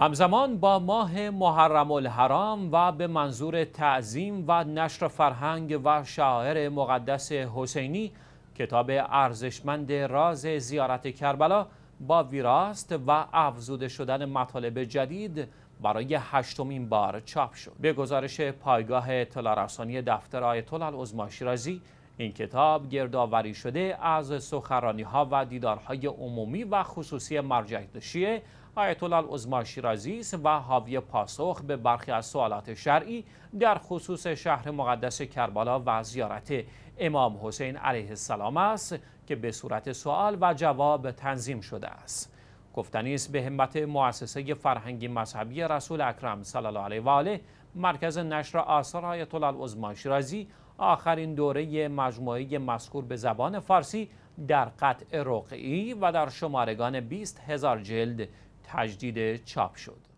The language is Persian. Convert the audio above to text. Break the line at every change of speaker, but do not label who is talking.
همزمان با ماه محرم الحرام و به منظور تعظیم و نشر فرهنگ و شاعر مقدس حسینی کتاب ارزشمند راز زیارت کربلا با ویراست و افزوده شدن مطالب جدید برای هشتمین بار چاپ شد به گزارش پایگاه اطلاع رسانی دفتر آیت الله شیرازی این کتاب گردآوری شده از سخرانی ها و دیدارهای عمومی و خصوصی مرجع شیعه آیت الله و حاوی پاسخ به برخی از سوالات شرعی در خصوص شهر مقدس کربلا و زیارت امام حسین علیه السلام است که به صورت سوال و جواب تنظیم شده است. گفتنی است به همت مؤسسه فرهنگی مذهبی رسول اکرم صلی الله علیه و آله مرکز نشر آثار آیت الله شیرازی آخرین دوره مجموعه مذکور به زبان فارسی در قطع رقعی و در شمارگان 20 هزار جلد تجدید
چاپ شد